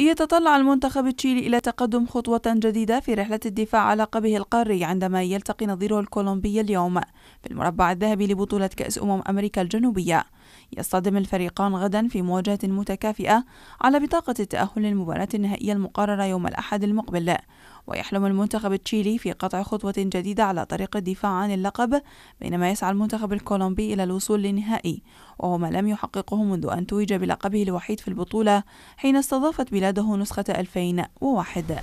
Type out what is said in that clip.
يتطلع المنتخب التشيلي إلى تقدم خطوة جديدة في رحلة الدفاع على لقبه القاري عندما يلتقي نظيره الكولومبي اليوم في المربع الذهبي لبطولة كأس أمم أمريكا الجنوبية يصطدم الفريقان غدا في مواجهة متكافئة على بطاقة التأهل للمباراة النهائية المقررة يوم الأحد المقبل ويحلم المنتخب التشيلي في قطع خطوة جديدة على طريق الدفاع عن اللقب بينما يسعى المنتخب الكولومبي إلى الوصول للنهائي وهو ما لم يحققه منذ أن توج بلقبه الوحيد في البطولة حين استضافت بلاده نسخة 2001